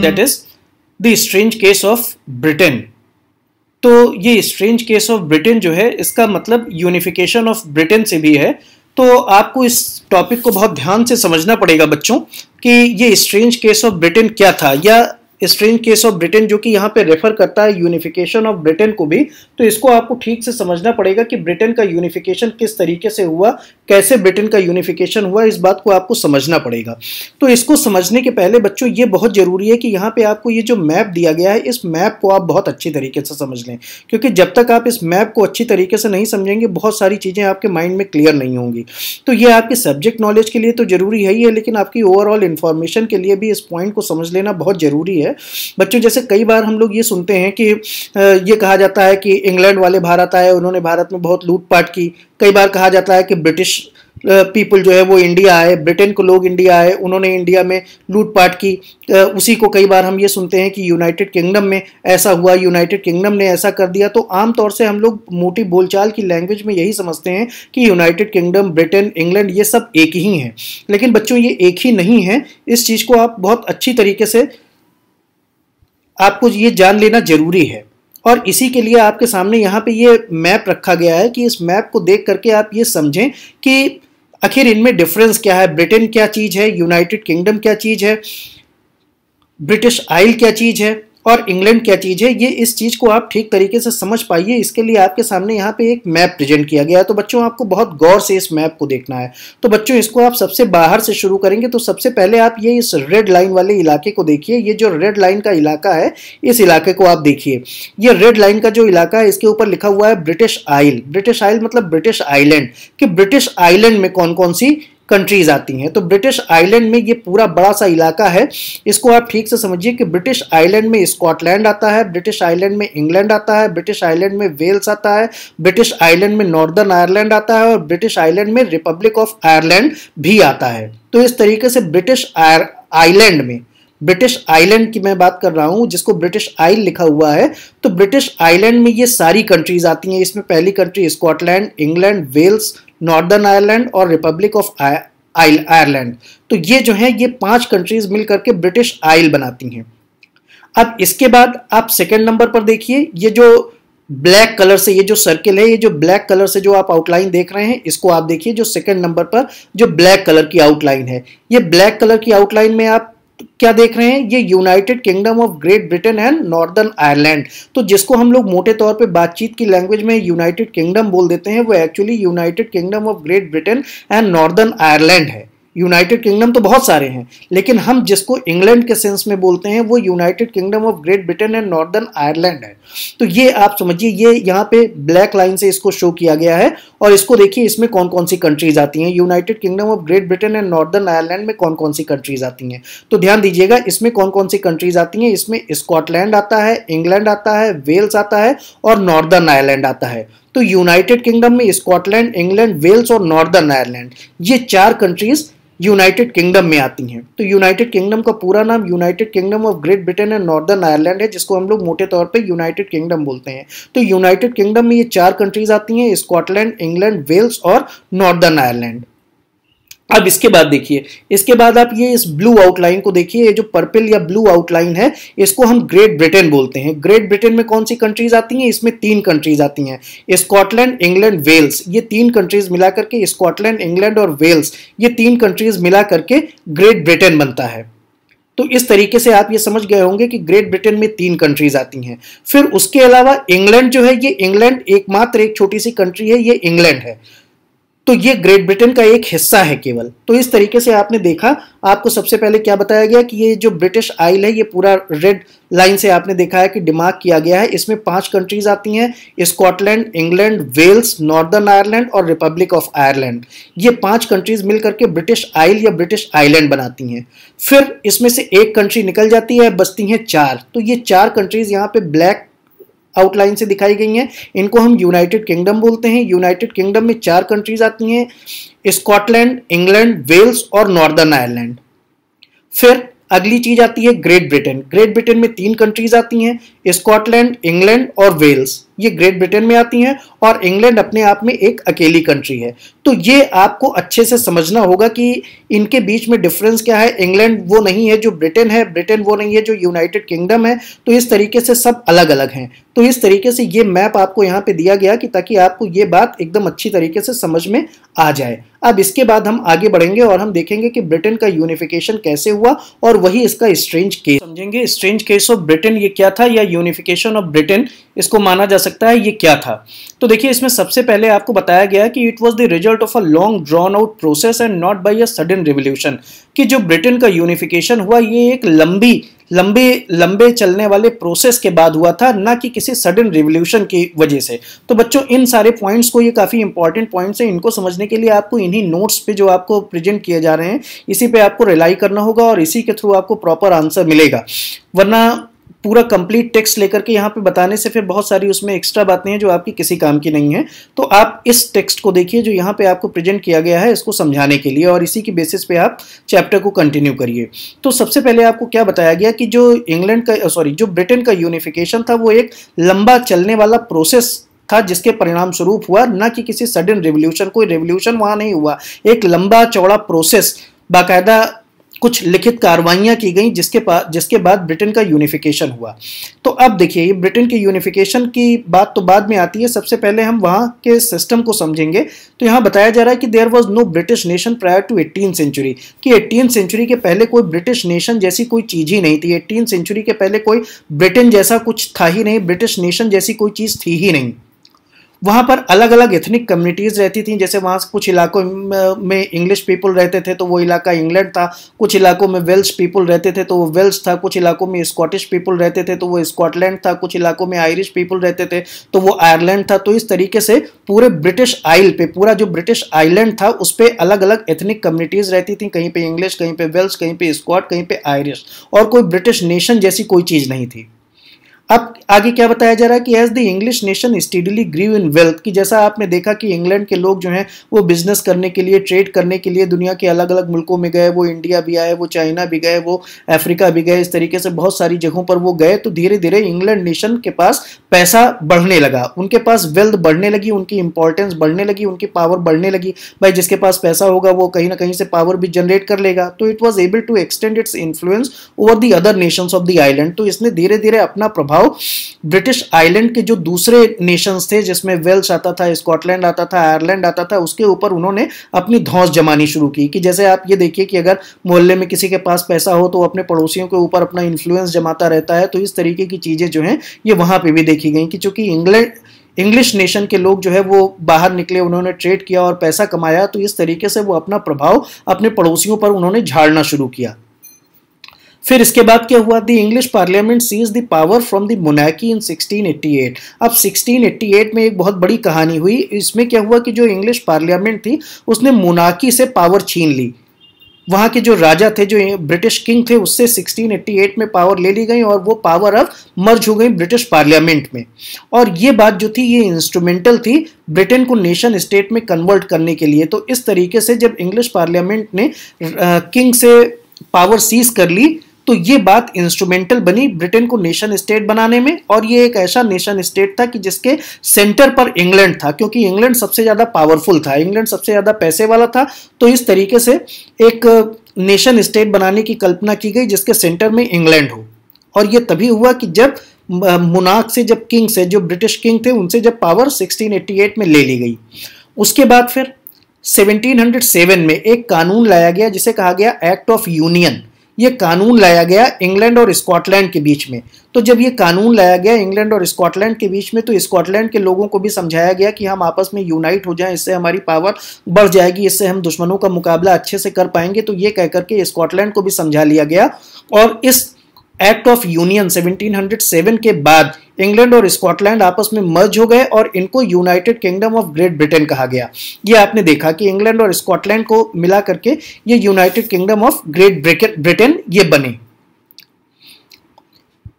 that is the strange case of Britain तो ये strange case of Britain जो है इसका मतलब यूनिफिकेशन ऑफ ब्रिटेन से भी है तो आपको इस टॉपिक को बहुत ध्यान से समझना पड़ेगा बच्चों कि ये स्ट्रेंज केस ऑफ ब्रिटेन क्या था या स्ट्रेंज केस ऑफ ब्रिटेन जो कि यहाँ पे रेफर करता है यूनिफिकेशन ऑफ ब्रिटेन को भी तो इसको आपको ठीक से समझना पड़ेगा कि ब्रिटेन का यूनिफिकेशन किस तरीके से हुआ कैसे ब्रिटेन का यूनिफिकेशन हुआ इस बात को आपको समझना पड़ेगा तो इसको समझने के पहले बच्चों ये बहुत ज़रूरी है कि यहाँ पे आपको ये जो मैप दिया गया है इस मैप को आप बहुत अच्छी तरीके से समझ लें क्योंकि जब तक आप इस मैप को अच्छी तरीके से नहीं समझेंगे बहुत सारी चीज़ें आपके माइंड में क्लियर नहीं होंगी तो ये आपके सब्जेक्ट नॉलेज के लिए तो ज़रूरी है ही है लेकिन आपकी ओवरऑल इन्फॉर्मेशन के लिए भी इस पॉइंट को समझ लेना बहुत ज़रूरी है है बच्चों जैसे कई बार हम लोग ये सुनते हैं कि ये कहा जाता है कि इंग्लैंड वाले भारत आए उन्होंने भारत में बहुत लूटपाट की कई बार कहा जाता है कि ब्रिटिश पीपल जो है वो इंडिया आए ब्रिटेन को लोग इंडिया आए उन्होंने इंडिया में लूटपाट की उसी को कई बार हम ये सुनते हैं कि यूनाइटेड किंगडम में ऐसा हुआ यूनाइटेड किंगडम ने ऐसा कर दिया तो आम तौर से हम लोग मोटी बोलचाल की लैंग्वेज में यही समझते हैं कि यूनाइटेड किंगडम ब्रिटेन इंग्लैंड ये सब एक ही हैं लेकिन बच्चों ये एक ही नहीं है इस चीज़ को आप बहुत अच्छी तरीके से आपको ये जान लेना जरूरी है और इसी के लिए आपके सामने यहाँ पे ये मैप रखा गया है कि इस मैप को देख करके आप ये समझें कि आखिर इनमें डिफरेंस क्या है ब्रिटेन क्या चीज़ है यूनाइटेड किंगडम क्या चीज़ है ब्रिटिश आइल क्या चीज़ है और इंग्लैंड क्या चीज़ है ये इस चीज़ को आप ठीक तरीके से समझ पाइए इसके लिए आपके सामने यहाँ पे एक मैप प्रेजेंट किया गया है तो बच्चों आपको बहुत गौर से इस मैप को देखना है तो बच्चों इसको आप सबसे बाहर से शुरू करेंगे तो सबसे पहले आप ये इस रेड लाइन वाले इलाके को देखिए ये जो रेड लाइन का इलाका है इस इलाके को आप देखिए ये रेड लाइन का जो इलाका है इसके ऊपर लिखा हुआ है ब्रिटिश आइल ब्रिटिश आइल मतलब ब्रिटिश आइलैंड कि ब्रिटिश आइलैंड में कौन कौन सी कंट्रीज आती हैं तो ब्रिटिश आइलैंड में ये पूरा बड़ा सा इलाका है इसको आप ठीक से समझिए कि ब्रिटिश आइलैंड में स्कॉटलैंड आता है ब्रिटिश आइलैंड में इंग्लैंड आता है ब्रिटिश आइलैंड में वेल्स आता है ब्रिटिश आइलैंड में नॉर्दर्न आयरलैंड आता है और ब्रिटिश आइलैंड में रिपब्लिक ऑफ आयरलैंड भी आता है तो इस तरीके से ब्रिटिश आइलैंड में ब्रिटिश आइलैंड की मैं बात कर रहा हूँ जिसको ब्रिटिश आइल लिखा हुआ है तो ब्रिटिश आइलैंड में ये सारी कंट्रीज आती हैं इसमें पहली country Scotland England Wales Northern Ireland और रिपब्लिक ऑफ आयरलैंड तो ये जो है ये पांच कंट्रीज मिलकर के ब्रिटिश आयल बनाती हैं अब इसके बाद आप सेकेंड नंबर पर देखिए ये जो ब्लैक कलर से ये जो सर्किल है ये जो ब्लैक कलर से जो आप आउटलाइन देख रहे हैं इसको आप देखिए जो सेकंड नंबर पर जो ब्लैक कलर की आउटलाइन है ये ब्लैक कलर की आउटलाइन में आप क्या देख रहे हैं ये United Kingdom of Great Britain and Northern Ireland तो जिसको हम लोग मोटे तौर पे बातचीत की लैंग्वेज में यूनाइटेड किंगडम बोल देते हैं वो actually United Kingdom of Great Britain and Northern Ireland है यूनाइटेड किंगडम तो बहुत सारे हैं लेकिन हम जिसको इंग्लैंड के सेंस में बोलते हैं वो United Kingdom of Great Britain and Northern Ireland है तो ये आप समझिए ये यहाँ पे ब्लैक लाइन से इसको शो किया गया है और इसको देखिए इसमें कौन कौन सी कंट्रीज आती हैं United Kingdom of Great Britain and Northern Ireland में कौन कौन सी कंट्रीज आती हैं तो ध्यान दीजिएगा इसमें कौन कौन सी कंट्रीज आती हैं इसमें स्कॉटलैंड आता है इंग्लैंड आता है वेल्स आता है और नॉर्दर्न आयरलैंड आता है तो यूनाइटेड किंगडम में स्कॉटलैंड इंग्लैंड वेल्स और नॉर्दर्न आयरलैंड ये चार कंट्रीज यूनाइटेड किंगडम में आती हैं तो यूनाइटेड किंगडम का पूरा नाम United Kingdom of Great Britain and Northern Ireland है जिसको हम लोग मोटे तौर पे यूनाइटेड किंगडम बोलते हैं तो यूनाइटेड किंगडम में ये चार कंट्रीज आती हैं स्कॉटलैंड इंग्लैंड वेल्स और नॉर्दर्न आयरलैंड अब इसके बाद देखिए इसके बाद आप ये इस ब्लू आउटलाइन को देखिए ये जो पर्पल या ब्लू आउटलाइन है इसको हम ग्रेट ब्रिटेन बोलते हैं ग्रेट ब्रिटेन में कौन सी कंट्रीज आती हैं इसमें तीन कंट्रीज आती हैं स्कॉटलैंड इंग्लैंड वेल्स ये तीन कंट्रीज मिला करके स्कॉटलैंड इंग्लैंड और वेल्स ये तीन कंट्रीज मिला करके ग्रेट ब्रिटेन बनता है तो इस तरीके से आप ये समझ गए होंगे कि ग्रेट ब्रिटेन में तीन कंट्रीज आती हैं फिर उसके अलावा इंग्लैंड जो है ये इंग्लैंड एकमात्र एक छोटी सी कंट्री है ये इंग्लैंड है तो ये ग्रेट ब्रिटेन का एक हिस्सा है केवल तो इस तरीके से आपने देखा आपको सबसे पहले क्या बताया गया कि ये जो ब्रिटिश आइल है ये पूरा रेड लाइन से आपने देखा है कि डिमार्क किया गया है इसमें पांच कंट्रीज आती हैं Scotland England Wales Northern Ireland और रिपब्लिक ऑफ आयरलैंड ये पांच कंट्रीज मिलकर के ब्रिटिश आइल या ब्रिटिश आइलैंड बनाती हैं फिर इसमें से एक कंट्री निकल जाती है बसती हैं चार तो ये चार कंट्रीज यहाँ पे ब्लैक आउटलाइन से दिखाई गई हैं इनको हम यूनाइटेड किंगडम बोलते हैं यूनाइटेड किंगडम में चार कंट्रीज आती हैं स्कॉटलैंड इंग्लैंड वेल्स और नॉर्दर्न आयरलैंड फिर अगली चीज आती है ग्रेट ब्रिटेन ग्रेट ब्रिटेन में तीन कंट्रीज आती हैं स्कॉटलैंड इंग्लैंड और वेल्स ये ग्रेट ब्रिटेन में आती हैं और इंग्लैंड अपने आप में एक अकेली कंट्री है तो ये आपको अच्छे से समझना होगा कि इनके बीच में डिफरेंस क्या है इंग्लैंड वो नहीं है जो ब्रिटेन है ब्रिटेन वो नहीं है जो यूनाइटेड किंगडम है तो इस तरीके से सब अलग अलग हैं तो इस तरीके से ये मैप आपको यहाँ पे दिया गया कि ताकि आपको ये बात एकदम अच्छी तरीके से समझ में आ जाए अब इसके बाद हम आगे बढ़ेंगे और हम देखेंगे कि ब्रिटेन का यूनिफिकेशन कैसे हुआ और वही इसका स्ट्रेंज केस समझेंगे स्ट्रेंज केस ऑफ ब्रिटेन ये क्या था या यूनिफिकेशन ऑफ ब्रिटेन इसको माना जा सकता है ये क्या था तो देखिए इसमें सबसे पहले आपको बताया गया कि it was the result of a long drawn out process and not by a sudden revolution कि जो ब्रिटेन का यूनिफिकेशन हुआ ये एक लंबी लंबे लंबे चलने वाले प्रोसेस के बाद हुआ था ना कि किसी सडन रिवोल्यूशन की वजह से तो बच्चों इन सारे पॉइंट्स को ये काफ़ी इंपॉर्टेंट पॉइंट्स हैं इनको समझने के लिए आपको इन्हीं नोट्स पे जो आपको प्रेजेंट किए जा रहे हैं इसी पे आपको रिलाई करना होगा और इसी के थ्रू आपको प्रॉपर आंसर मिलेगा वरना पूरा कंप्लीट टेक्स्ट लेकर के यहाँ पे बताने से फिर बहुत सारी उसमें एक्स्ट्रा बातें हैं जो आपकी किसी काम की नहीं है तो आप इस टेक्स्ट को देखिए जो यहाँ पे आपको प्रेजेंट किया गया है इसको समझाने के लिए और इसी के बेसिस पे आप चैप्टर को कंटिन्यू करिए तो सबसे पहले आपको क्या बताया गया कि जो इंग्लैंड का सॉरी जो ब्रिटेन का यूनिफिकेशन था वो एक लंबा चलने वाला प्रोसेस था जिसके परिणाम स्वरूप हुआ ना कि किसी सडन रेवोल्यूशन कोई रेवोल्यूशन वहाँ नहीं हुआ एक लंबा चौड़ा प्रोसेस बाकायदा कुछ लिखित कार्रवाइयाँ की गई जिसके पास जिसके बाद ब्रिटेन का यूनिफिकेशन हुआ तो अब देखिए ये ब्रिटेन के यूनिफिकेशन की बात तो बाद में आती है सबसे पहले हम वहाँ के सिस्टम को समझेंगे तो यहाँ बताया जा रहा है कि there was no British nation prior to eighteen century कि एटीन सेंचुरी के पहले कोई ब्रिटिश नेशन जैसी कोई चीज़ ही नहीं थी एटीन सेंचुरी के पहले कोई ब्रिटेन जैसा कुछ था ही नहीं ब्रिटिश नेशन जैसी कोई चीज़ थी ही नहीं वहाँ पर अलग अलग एथनिक कम्युनिटीज़ रहती थी जैसे वहाँ कुछ इलाकों में इंग्लिश पीपल रहते थे तो वो इलाका इंग्लैंड था कुछ इलाकों में वेल्स पीपल रहते थे तो वो वेल्स था कुछ इलाकों में स्कॉटिश पीपल रहते थे तो वो स्कॉटलैंड था कुछ इलाकों में आयरिश पीपल रहते थे तो वो आयरलैंड था तो इस तरीके से पूरे ब्रिटिश आइल पर पूरा जो ब्रिटिश आइलैंड था उस पर अलग अलग एथनिक कम्युनिटीज़ रहती थी कहीं पर इंग्लिश कहीं पर वेल्स कहीं पर स्कॉट कहीं पर आयरिश और कोई ब्रिटिश नेशन जैसी कोई चीज़ नहीं थी अब आगे क्या बताया जा रहा है कि as the English nation steadily grew in wealth कि जैसा आपने देखा कि इंग्लैंड के लोग जो हैं वो बिजनेस करने के लिए ट्रेड करने के लिए दुनिया के अलग अलग मुल्कों में गए वो इंडिया भी आए वो चाइना भी गए वो अफ्रीका भी गए इस तरीके से बहुत सारी जगहों पर वो गए तो धीरे धीरे इंग्लैंड नेशन के पास पैसा बढ़ने लगा उनके पास वेल्थ बढ़ने लगी उनकी इंपॉर्टेंस बढ़ने लगी उनकी पावर बढ़ने लगी भाई जिसके पास पैसा होगा वो कहीं ना कहीं से पावर भी जनरेट कर लेगा तो it was able to extend its influence over the other nations of the island तो इसने धीरे धीरे अपना प्रभाव प्रभाव ब्रिटिश आइलैंड के जो दूसरे नेशंस थे जिसमें वेल्स आता था स्कॉटलैंड आता था आयरलैंड आता था उसके ऊपर उन्होंने अपनी धौस जमानी शुरू की कि जैसे आप ये देखिए कि अगर मोहल्ले में किसी के पास पैसा हो तो अपने पड़ोसियों के ऊपर अपना इन्फ्लुएंस जमाता रहता है तो इस तरीके की चीज़ें जो हैं ये वहाँ पर भी देखी गई कि चूंकि इंग्लैंड इंग्लिश नेशन के लोग जो है वो बाहर निकले उन्होंने ट्रेड किया और पैसा कमाया तो इस तरीके से वो अपना प्रभाव अपने पड़ोसियों पर उन्होंने झाड़ना शुरू किया फिर इसके बाद क्या हुआ the English parliament seized the power from the मोनाकी इन 1688 अब 1688 में एक बहुत बड़ी कहानी हुई इसमें क्या हुआ कि जो इंग्लिश पार्लियामेंट थी उसने मोनाकी से पावर छीन ली वहाँ के जो राजा थे जो ब्रिटिश किंग थे उससे 1688 में पावर ले ली गई और वो पावर अब मर्ज हो गई ब्रिटिश पार्लियामेंट में और ये बात जो थी ये इंस्ट्रूमेंटल थी ब्रिटेन को नेशन स्टेट में कन्वर्ट करने के लिए तो इस तरीके से जब इंग्लिश पार्लियामेंट ने किंग से पावर सीज कर ली तो ये बात इंस्ट्रूमेंटल बनी ब्रिटेन को नेशन स्टेट बनाने में और ये एक ऐसा नेशन स्टेट था कि जिसके सेंटर पर इंग्लैंड था क्योंकि इंग्लैंड सबसे ज़्यादा पावरफुल था इंग्लैंड सबसे ज़्यादा पैसे वाला था तो इस तरीके से एक नेशन स्टेट बनाने की कल्पना की गई जिसके सेंटर में इंग्लैंड हो और ये तभी हुआ कि जब मुनाक से जब किंग से जो ब्रिटिश किंग थे उनसे जब पावर 1688 में ले ली गई उसके बाद फिर 1707 में एक कानून लाया गया जिसे कहा गया एक्ट ऑफ यूनियन ये कानून लाया गया इंग्लैंड और स्कॉटलैंड के बीच में तो जब ये कानून लाया गया इंग्लैंड और स्कॉटलैंड के बीच में तो स्कॉटलैंड के लोगों को भी समझाया गया कि हम आपस में यूनाइट हो जाएं इससे हमारी पावर बढ़ जाएगी इससे हम दुश्मनों का मुकाबला अच्छे से कर पाएंगे तो ये कहकर के स्कॉटलैंड को भी समझा लिया गया और इस एक्ट ऑफ यूनियन 1707 के बाद इंग्लैंड और स्कॉटलैंड आपस में मर्ज हो गए और इनको United Kingdom of Great Britain कहा गया ये आपने देखा कि इंग्लैंड और स्कॉटलैंड को मिला करके ये United Kingdom of Great Britain ये बने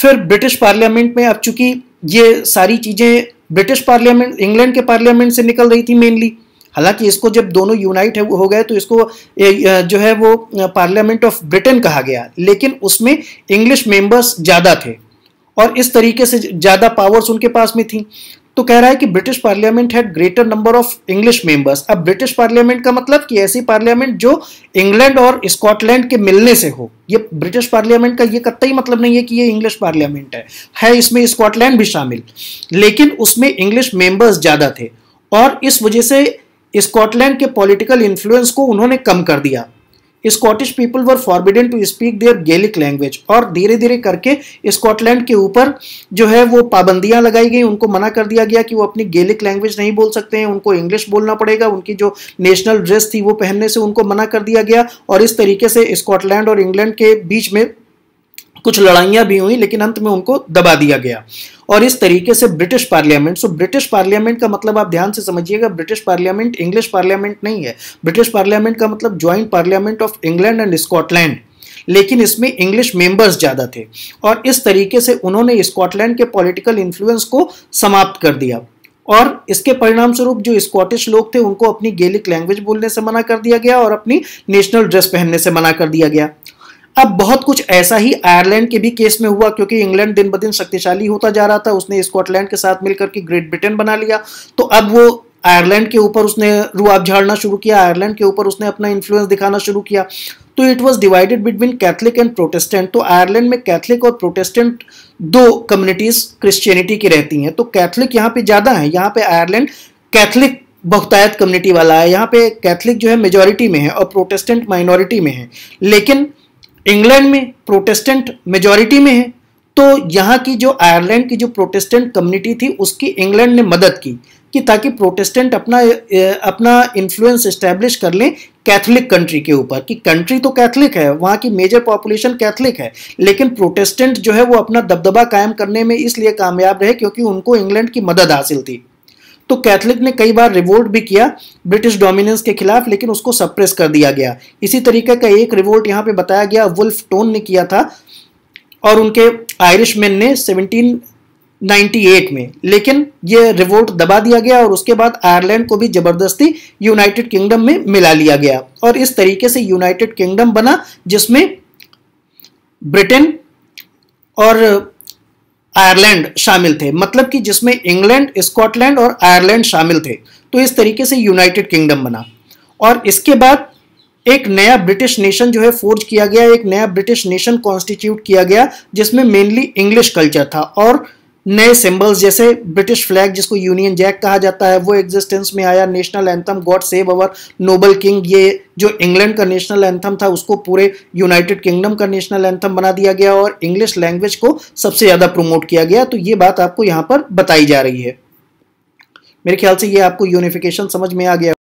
फिर ब्रिटिश पार्लियामेंट में अब चूंकि ये सारी चीजें ब्रिटिश पार्लियामेंट इंग्लैंड के पार्लियामेंट से निकल रही थी मेनली हालांकि इसको जब दोनों यूनाइट हो गए तो इसको जो है वो पार्लियामेंट ऑफ ब्रिटेन कहा गया लेकिन उसमें इंग्लिश मेंबर्स ज़्यादा थे और इस तरीके से ज़्यादा पावर्स उनके पास में थी तो कह रहा है कि British parliament had greater number of English members अब ब्रिटिश पार्लियामेंट का मतलब कि ऐसी पार्लियामेंट जो इंग्लैंड और स्कॉटलैंड के मिलने से हो ये ब्रिटिश पार्लियामेंट का ये कतई मतलब नहीं है कि ये इंग्लिश पार्लियामेंट है है इसमें स्कॉटलैंड भी शामिल लेकिन उसमें इंग्लिश मेंबर्स ज़्यादा थे और इस वजह से स्कॉटलैंड के पॉलिटिकल इन्फ्लुएंस को उन्होंने कम कर दिया Scottish people were forbidden to speak their Gaelic language और धीरे धीरे करके स्कॉटलैंड के ऊपर जो है वो पाबंदियां लगाई गई उनको मना कर दिया गया कि वो अपनी गेलिक लैंग्वेज नहीं बोल सकते हैं उनको इंग्लिश बोलना पड़ेगा उनकी जो नेशनल ड्रेस थी वो पहनने से उनको मना कर दिया गया और इस तरीके से स्कॉटलैंड और इंग्लैंड के बीच में कुछ लड़ाइयां भी हुई लेकिन अंत में उनको दबा दिया गया और इस तरीके से British parliament so British parliament का मतलब आप ध्यान से समझिएगा ब्रिटिश पार्लियामेंट इंग्लिश पार्लियामेंट नहीं है ब्रिटिश पार्लियामेंट का मतलब joint parliament of England and Scotland लेकिन इसमें इंग्लिश मेंबर्स ज़्यादा थे और इस तरीके से उन्होंने स्कॉटलैंड के पॉलिटिकल इन्फ्लुएंस को समाप्त कर दिया और इसके परिणाम स्वरूप जो स्कॉटिश लोग थे उनको अपनी गेलिक लैंग्वेज बोलने से मना कर दिया गया और अपनी नेशनल ड्रेस पहनने से मना कर दिया गया अब बहुत कुछ ऐसा ही आयरलैंड के भी केस में हुआ क्योंकि इंग्लैंड दिन ब दिन शक्तिशाली होता जा रहा था उसने स्कॉटलैंड के साथ मिलकर के ग्रेट ब्रिटेन बना लिया तो अब वो आयरलैंड के ऊपर उसने रुआब झाड़ना शुरू किया आयरलैंड के ऊपर उसने अपना इन्फ्लुएंस दिखाना शुरू किया तो it was divided between Catholic and Protestant तो आयरलैंड में कैथलिक और प्रोटेस्टेंट दो कम्युनिटीज क्रिश्चियनिटी की रहती हैं तो कैथलिक यहाँ पे ज़्यादा है यहाँ पे आयरलैंड कैथलिक बहुतायत कम्युनिटी वाला है यहाँ पे कैथलिक जो है मेजोरिटी में है और प्रोटेस्टेंट माइनॉरिटी में है लेकिन इंग्लैंड में प्रोटेस्टेंट मेजोरिटी में है तो यहाँ की जो आयरलैंड की जो प्रोटेस्टेंट कम्युनिटी थी उसकी इंग्लैंड ने मदद की कि ताकि प्रोटेस्टेंट अपना अपना इन्फ्लुएंस इस्टेब्लिश कर लें कैथलिक कंट्री के ऊपर कि कंट्री तो कैथलिक है वहाँ की मेजर पॉपुलेशन कैथलिक है लेकिन प्रोटेस्टेंट जो है वो अपना दबदबा कायम करने में इसलिए कामयाब रहे क्योंकि उनको इंग्लैंड की मदद हासिल थी तो कैथलिक ने कई बार रिवोल्ट भी किया ब्रिटिश डोमिनेंस के खिलाफ लेकिन उसको सप्रेस कर दिया गया इसी तरीके का एक रिवोल्ट यहाँ पे बताया गया वुल्फ टोन ने किया था और उनके आयरिश मैन ने 1798 में लेकिन ये रिवोल्ट दबा दिया गया और उसके बाद आयरलैंड को भी जबरदस्ती यूनाइटेड किंगडम में मिला लिया गया और इस तरीके से यूनाइटेड किंगडम बना जिसमें ब्रिटेन और आयरलैंड शामिल थे मतलब कि जिसमें इंग्लैंड स्कॉटलैंड और आयरलैंड शामिल थे तो इस तरीके से यूनाइटेड किंगडम बना और इसके बाद एक नया ब्रिटिश नेशन जो है फोर्ज किया गया एक नया ब्रिटिश नेशन कॉन्स्टिट्यूट किया गया जिसमें मेनली इंग्लिश कल्चर था और नए सिंबल्स जैसे ब्रिटिश फ्लैग जिसको यूनियन जैक कहा जाता है वो एग्जिस्टेंस में आया national anthem God save our noble king ये जो इंग्लैंड का नेशनल एंथम था उसको पूरे यूनाइटेड किंगडम का नेशनल एंथम बना दिया गया और इंग्लिश लैंग्वेज को सबसे ज़्यादा प्रमोट किया गया तो ये बात आपको यहाँ पर बताई जा रही है मेरे ख्याल से ये आपको यूनिफिकेशन समझ में आ गया